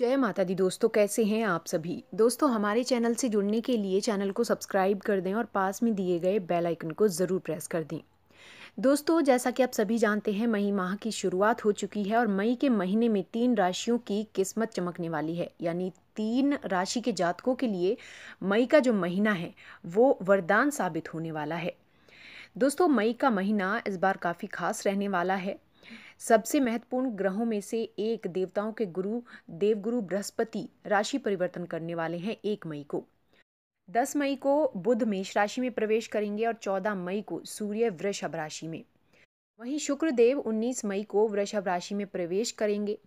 जय माता दी दोस्तों कैसे हैं आप सभी दोस्तों हमारे चैनल से जुड़ने के लिए चैनल को सब्सक्राइब कर दें और पास में दिए गए बेल आइकन को ज़रूर प्रेस कर दें दोस्तों जैसा कि आप सभी जानते हैं मई माह की शुरुआत हो चुकी है और मई के महीने में तीन राशियों की किस्मत चमकने वाली है यानी तीन राशि के जातकों के लिए मई का जो महीना है वो वरदान साबित होने वाला है दोस्तों मई का महीना इस बार काफ़ी खास रहने वाला है सबसे महत्वपूर्ण ग्रहों में से एक देवताओं के गुरु देवगुरु बृहस्पति राशि परिवर्तन करने वाले हैं एक मई को दस मई को बुध मेष राशि में प्रवेश करेंगे और चौदह मई को सूर्य वृषभ राशि में वहीं शुक्रदेव उन्नीस मई को वृषभ राशि में प्रवेश करेंगे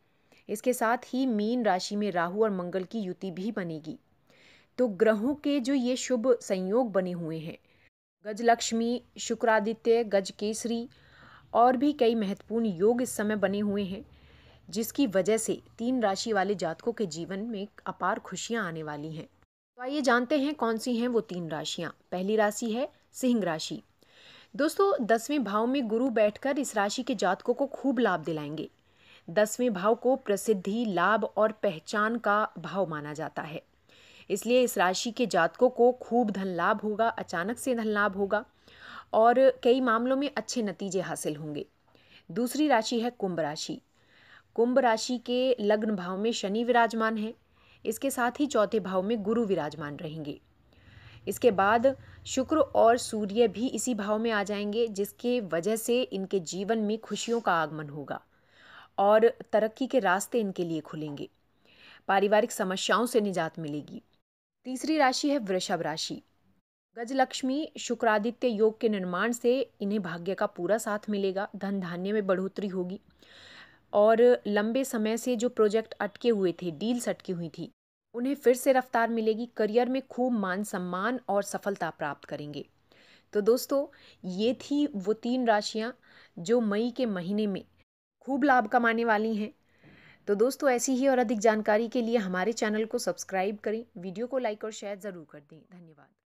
इसके साथ ही मीन राशि में राहु और मंगल की युति भी बनेगी तो ग्रहों के जो ये शुभ संयोग बने हुए हैं गजलक्ष्मी शुक्रादित्य गज केसरी और भी कई महत्वपूर्ण योग इस समय बने हुए हैं जिसकी वजह से तीन राशि वाले जातकों के जीवन में अपार खुशियाँ आने वाली हैं तो आइए जानते हैं कौन सी हैं वो तीन राशियाँ पहली राशि है सिंह राशि दोस्तों दसवें भाव में गुरु बैठकर इस राशि के जातकों को खूब लाभ दिलाएंगे दसवें भाव को प्रसिद्धि लाभ और पहचान का भाव माना जाता है इसलिए इस राशि के जातकों को खूब धन लाभ होगा अचानक से धन लाभ होगा और कई मामलों में अच्छे नतीजे हासिल होंगे दूसरी राशि है कुंभ राशि कुंभ राशि के लग्न भाव में शनि विराजमान है इसके साथ ही चौथे भाव में गुरु विराजमान रहेंगे इसके बाद शुक्र और सूर्य भी इसी भाव में आ जाएंगे जिसके वजह से इनके जीवन में खुशियों का आगमन होगा और तरक्की के रास्ते इनके लिए खुलेंगे पारिवारिक समस्याओं से निजात मिलेगी तीसरी राशि है वृषभ राशि गजलक्ष्मी शुक्रादित्य योग के निर्माण से इन्हें भाग्य का पूरा साथ मिलेगा धन धान्य में बढ़ोतरी होगी और लंबे समय से जो प्रोजेक्ट अटके हुए थे डील्स अटकी हुई थी उन्हें फिर से रफ्तार मिलेगी करियर में खूब मान सम्मान और सफलता प्राप्त करेंगे तो दोस्तों ये थी वो तीन राशियाँ जो मई के महीने में खूब लाभ कमाने वाली हैं तो दोस्तों ऐसी ही और अधिक जानकारी के लिए हमारे चैनल को सब्सक्राइब करें वीडियो को लाइक और शेयर ज़रूर कर दें धन्यवाद